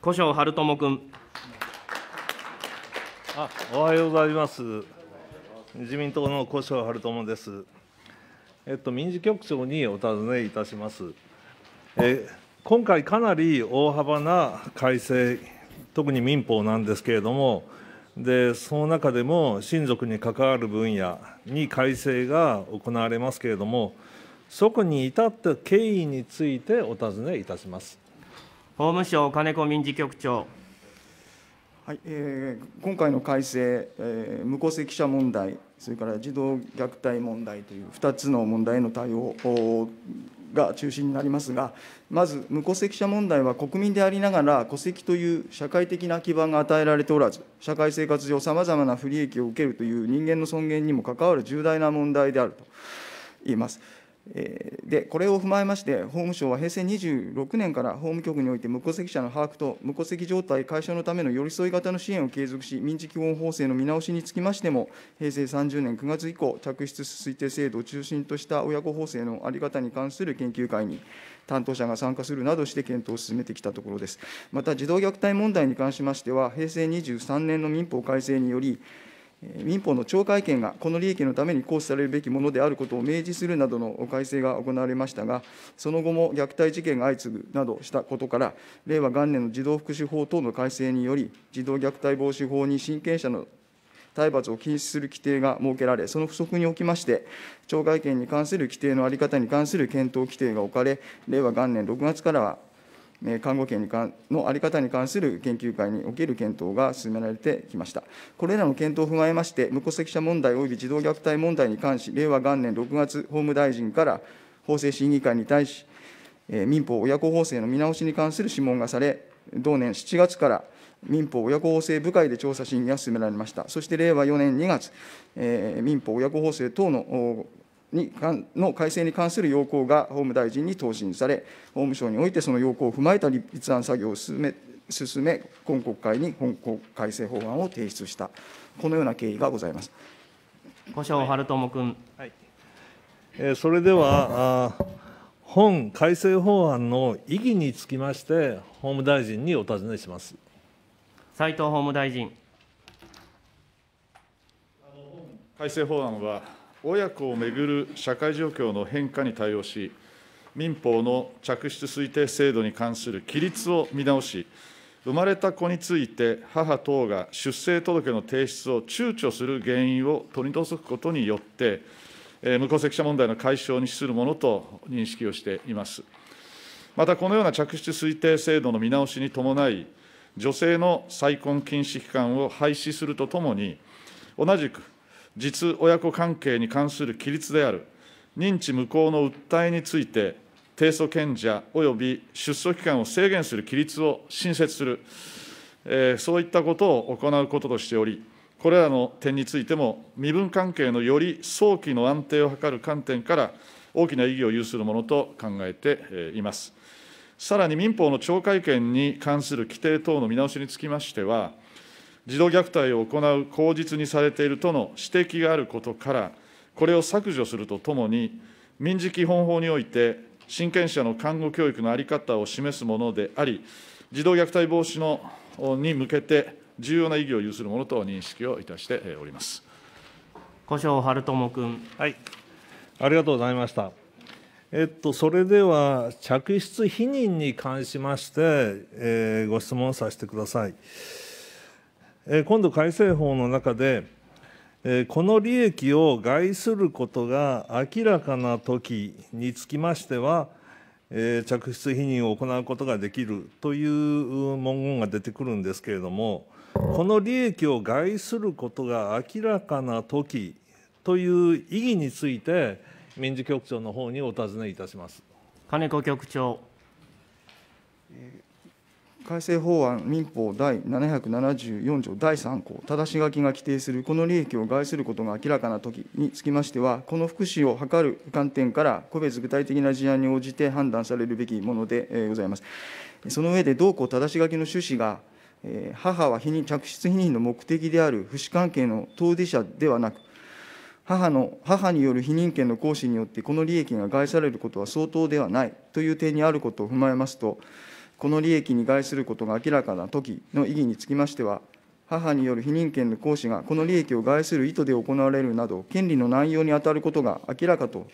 古生春友君あおはようございます自民党の古生春友ですえっと民事局長にお尋ねいたしますえ今回かなり大幅な改正特に民法なんですけれどもでその中でも親族に関わる分野に改正が行われますけれどもそこに至った経緯についてお尋ねいたします。法務省金子民事局長。はいえー、今回の改正、えー、無戸籍者問題、それから児童虐待問題という2つの問題への対応が中心になりますが、まず無戸籍者問題は国民でありながら、戸籍という社会的な基盤が与えられておらず、社会生活上、さまざまな不利益を受けるという人間の尊厳にも関わる重大な問題であると言います。でこれを踏まえまして、法務省は平成26年から法務局において無戸籍者の把握と無戸籍状態解消のための寄り添い型の支援を継続し、民事基本法制の見直しにつきましても、平成30年9月以降、嫡出推定制度を中心とした親子法制の在り方に関する研究会に担当者が参加するなどして検討を進めてきたところです。また、児童虐待問題に関しましては、平成23年の民法改正により、民法の懲戒権がこの利益のために行使されるべきものであることを明示するなどの改正が行われましたが、その後も虐待事件が相次ぐなどしたことから、令和元年の児童福祉法等の改正により、児童虐待防止法に親権者の体罰を禁止する規定が設けられ、その不足におきまして、懲戒権に関する規定の在り方に関する検討規定が置かれ、令和元年6月からは看護権の在り方に関する研究会における検討が進められてきました。これらの検討を踏まえまして、無戸籍者問題及び児童虐待問題に関し、令和元年6月、法務大臣から法制審議会に対し、民法親子法制の見直しに関する諮問がされ、同年7月から民法親子法制部会で調査審議が進められました。そして令和4年2月、民法親子法制等のにの改正に関する要項が法務大臣に答申され、法務省においてその要項を踏まえた立案作業を進め、進め今国会に本国改正法案を提出した、このような経緯がございます。小正春友君、はい、えー、それではあ、本改正法案の意義につきまして、法務大臣にお尋ねします斉藤法務大臣。改正法案は親子をめぐる社会状況の変化に対応し、民法の嫡出推定制度に関する規律を見直し、生まれた子について母等が出生届の提出を躊躇する原因を取り除くことによって、無戸籍者問題の解消に資するものと認識をしています。また、このような嫡出推定制度の見直しに伴い、女性の再婚禁止期間を廃止するとともに、同じく実親子関係に関する規律である認知無効の訴えについて、提訴権者及び出訴期間を制限する規律を新設する、えー、そういったことを行うこととしており、これらの点についても、身分関係のより早期の安定を図る観点から、大きな意義を有するものと考えています。さらに民法の懲戒権に関する規定等の見直しにつきましては、児童虐待を行う口実にされているとの指摘があることから、これを削除するとともに、民事基本法において、親権者の看護教育の在り方を示すものであり、児童虐待防止のに向けて、重要な意義を有するものと認識をいたしております古庄春友君。はい、ありがとうございました。えっと、それでは着室否認に関しまして、えー、ご質問させてください。今度、改正法の中で、この利益を害することが明らかな時につきましては、着出否認を行うことができるという文言が出てくるんですけれども、この利益を害することが明らかな時という意義について、民事局長の方にお尋ねいたします金子局長。えー改正法案民法第774条第3項、ただし書きが規定するこの利益を害することが明らかなときにつきましては、この福祉を図る観点から、個別具体的な事案に応じて判断されるべきものでございます。その上で、同項ただし書きの趣旨が、母は否認着出否認の目的である不死関係の当事者ではなく、母の母による否認権の行使によって、この利益が害されることは相当ではないという点にあることを踏まえますと、この利益に害することが明らかな時の意義につきましては、母による否認権の行使がこの利益を害する意図で行われるなど、権利の内容に当たることが明らかと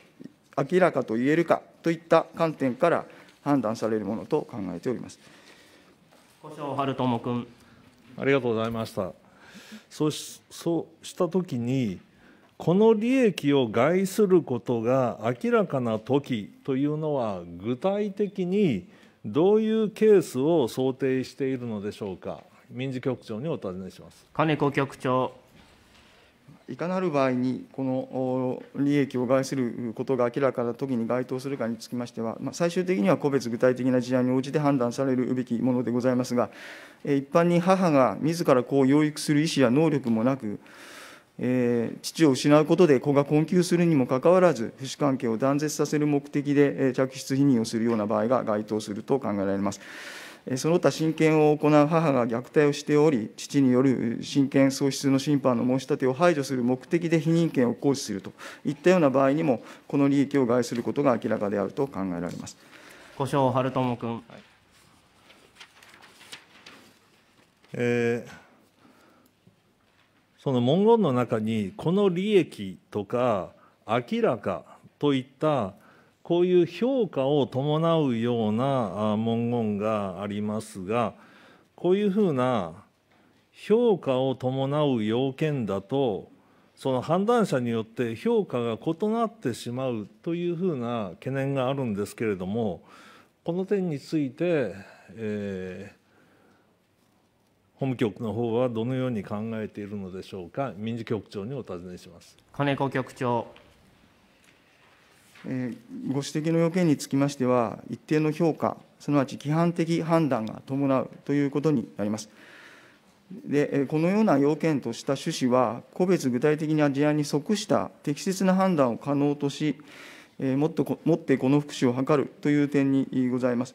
明らかと言えるかといった観点から判断されるものと考えております。小正春友君。ありがとうございました。そうしそうしたときに、この利益を害することが明らかな時というのは具体的に。どういうケースを想定しているのでしょうか、民事局長にお尋ねします金子局長。いかなる場合に、この利益を害することが明らかなときに該当するかにつきましては、ま最終的には個別具体的な事案に応じて判断されるべきものでございますが、一般に母が自ら子を養育する意思や能力もなく、えー、父を失うことで子が困窮するにもかかわらず、父子関係を断絶させる目的で、えー、嫡出否認をするような場合が該当すると考えられます。えその他、親権を行う母が虐待をしており、父による親権喪失の審判の申し立てを排除する目的で否認権を行使するといったような場合にも、この利益を害することが明らかであると考えられます。古性春友君、えーその文言の中にこの利益とか明らかといったこういう評価を伴うような文言がありますがこういうふうな評価を伴う要件だとその判断者によって評価が異なってしまうというふうな懸念があるんですけれどもこの点について、えー、法務局の方はどのように考えているのでしょうか、民事局長にお尋ねします金子局長。えご指摘の要件につきましては、一定の評価、すなわち規範的判断が伴うということになります。でこのような要件とした趣旨は、個別具体的な事案に即した適切な判断を可能とし、えもっともってこの福祉を図るという点にございます。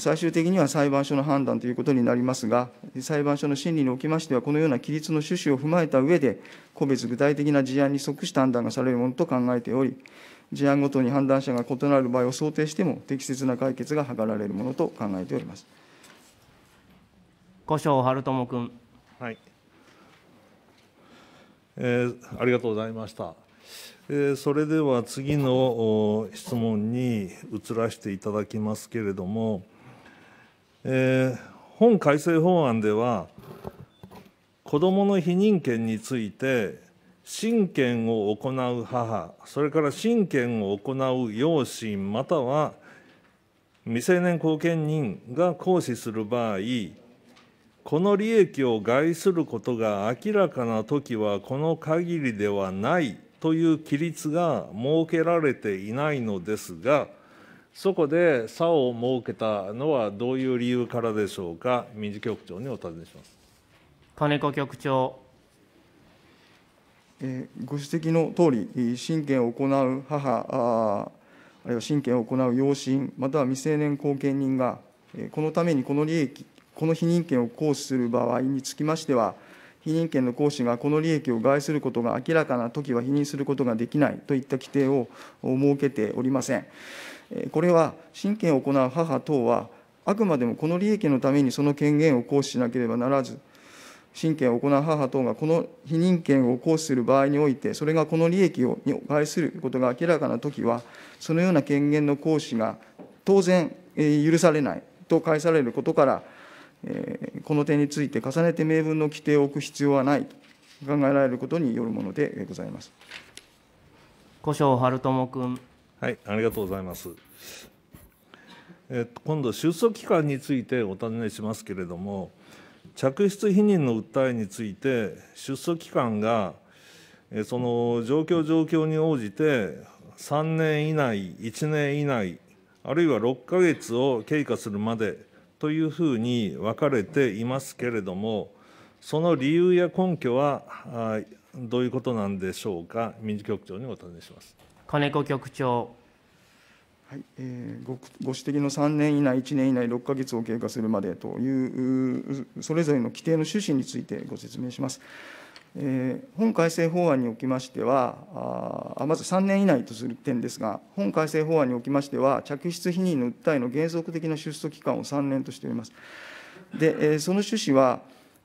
最終的には裁判所の判断ということになりますが、裁判所の審理におきましては、このような規律の趣旨を踏まえた上で、個別具体的な事案に即した判断がされるものと考えており、事案ごとに判断者が異なる場合を想定しても、適切な解決が図られるものと考えております。古生春友君。はい。えー、ありがとうございました。それでは次の質問に移らせていただきますけれどもえー、本改正法案では子どもの避妊権について親権を行う母それから親権を行う養親または未成年後見人が行使する場合この利益を害することが明らかな時はこの限りではないという規律が設けられていないのですがそこで差を設けたのはどういう理由からでしょうか、民事局長にお尋ねします金子局長。えご指摘の通り、親権を行う母、あるいは親権を行う養親、または未成年後見人が、このためにこの利益、この否認権を行使する場合につきましては、否認権の行使がこの利益を害することが明らかなときは否認することができないといった規定を設けておりません。これは親権を行う母等は、あくまでもこの利益のためにその権限を行使しなければならず、親権を行う母等がこの否認権を行使する場合において、それがこの利益をに害することが明らかなときは、そのような権限の行使が当然許されないと返されることから、この点について重ねて明文の規定を置く必要はないと考えられることによるものでございます。古春友君。はい、ありがとうございます。えっと、今度、出訴期間についてお尋ねしますけれども、着出否認の訴えについて、出訴期間が、その状況状況に応じて、3年以内、1年以内、あるいは6ヶ月を経過するまでというふうに分かれていますけれども、その理由や根拠はどういうことなんでしょうか、民事局長にお尋ねします。金子局長。はいえー、ごご指摘の3年以内、1年以内、6か月を経過するまでという、それぞれの規定の趣旨についてご説明します。えー、本改正法案におきましてはあ、まず3年以内とする点ですが、本改正法案におきましては、嫡出否認の訴えの原則的な出訴期間を3年としております。で、えー、その趣旨は、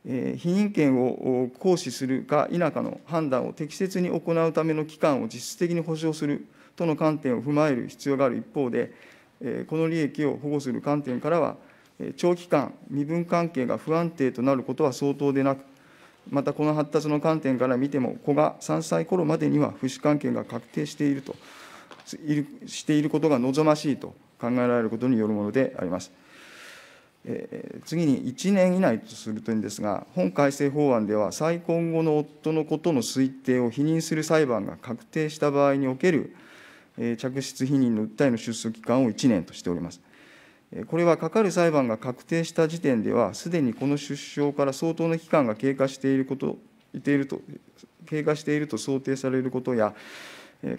否認権を行使するか否かの判断を適切に行うための期間を実質的に保障するとの観点を踏まえる必要がある一方で、この利益を保護する観点からは、長期間、身分関係が不安定となることは相当でなく、またこの発達の観点から見ても、子が3歳頃までには父子関係が確定していると、していることが望ましいと考えられることによるものであります。次に1年以内とするというんですが、本改正法案では、再婚後の夫のことの推定を否認する裁判が確定した場合における、嫡出否認の訴えの出訴期間を1年としております。これは、かかる裁判が確定した時点では、すでにこの出生から相当の期間が経過していること、いていると、経過していると想定されることや、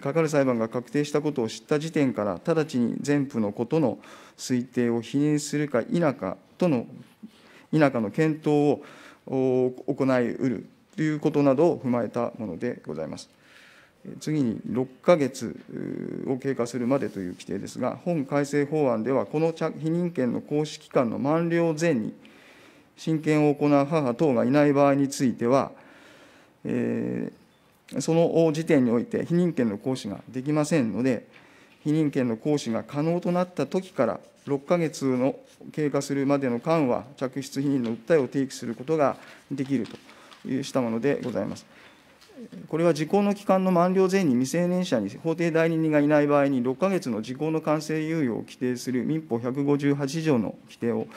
かかる裁判が確定したことを知った時点から、直ちに全部のことの推定を否認するか否かとの、否かの検討を行いうるということなどを踏まえたものでございます。次に6ヶ月を経過するまでという規定ですが、本改正法案では、この否認権の行使期間の満了前に、親権を行う母等がいない場合については、えーその時点において、否認権の行使ができませんので、否認権の行使が可能となったときから、6か月の経過するまでの間は、嫡出否認の訴えを提起することができるとしたものでございます。これは時効の期間の満了前に未成年者に法定代理人がいない場合に、6か月の時効の完成猶予を規定する民法158条の規定を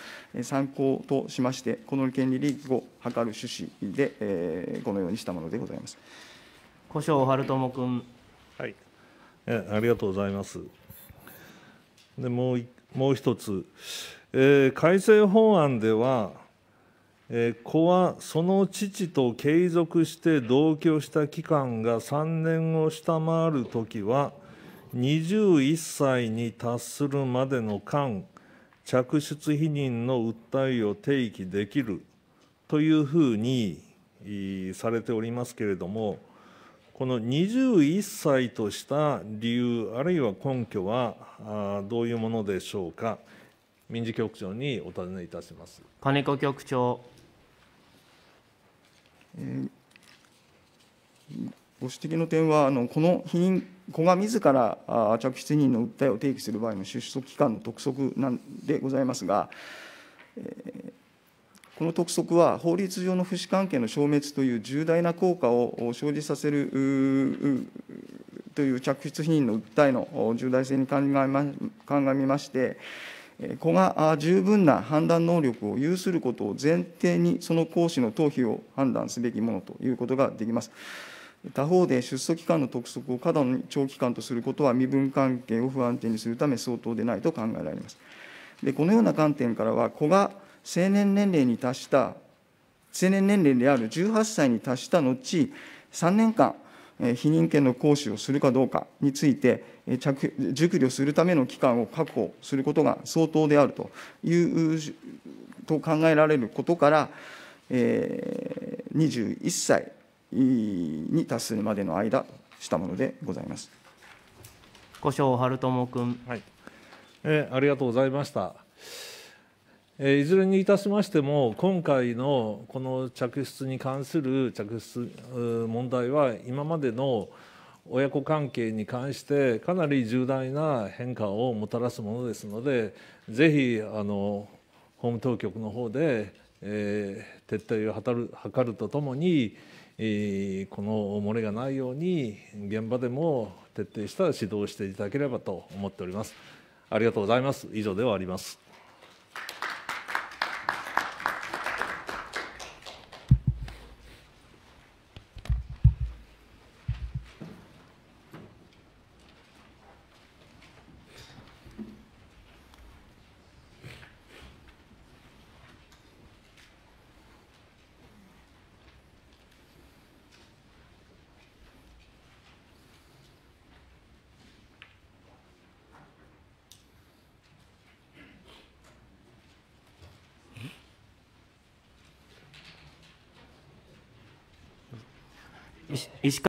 参考としまして、この権利利益を図る趣旨で、このようにしたものでございます。古生春友君。はい。ありがとうございます。でもうもう一つ、えー、改正法案では、えー、子はその父と継続して同居した期間が3年を下回るときは、21歳に達するまでの間、着出否認の訴えを提起できるというふうにされておりますけれども、この21歳とした理由あるいは根拠はどういうものでしょうか民事局長にお尋ねいたします金子局長、ご指摘の点はあのこの否認子が自ら着出人の訴えを提起する場合の出所期間の督促なんでございますがこの督促は、法律上の不死関係の消滅という重大な効果を生じさせるという着出否認の訴えの重大性に鑑みまして、子が十分な判断能力を有することを前提に、その行使の逃避を判断すべきものということができます。他方で出訴期間の督促を過度に長期間とすることは、身分関係を不安定にするため、相当でないと考えられます。でこのような観点からは、子が成年年齢に達した、成年年齢である18歳に達した後、3年間、避認権の行使をするかどうかについて、熟慮するための期間を確保することが相当であるというと考えられることから、え21歳に達するまでの間としたものでございます。古生春友君、はいえありがとうございました。いずれにいたしましても、今回のこの着出に関する着出問題は、今までの親子関係に関して、かなり重大な変化をもたらすものですので、ぜひあの法務当局の方で、えー、撤退を図るとともに、えー、この漏れがないように、現場でも徹底した指導をしていただければと思っております。ありがとうございます。以上ではあります。石川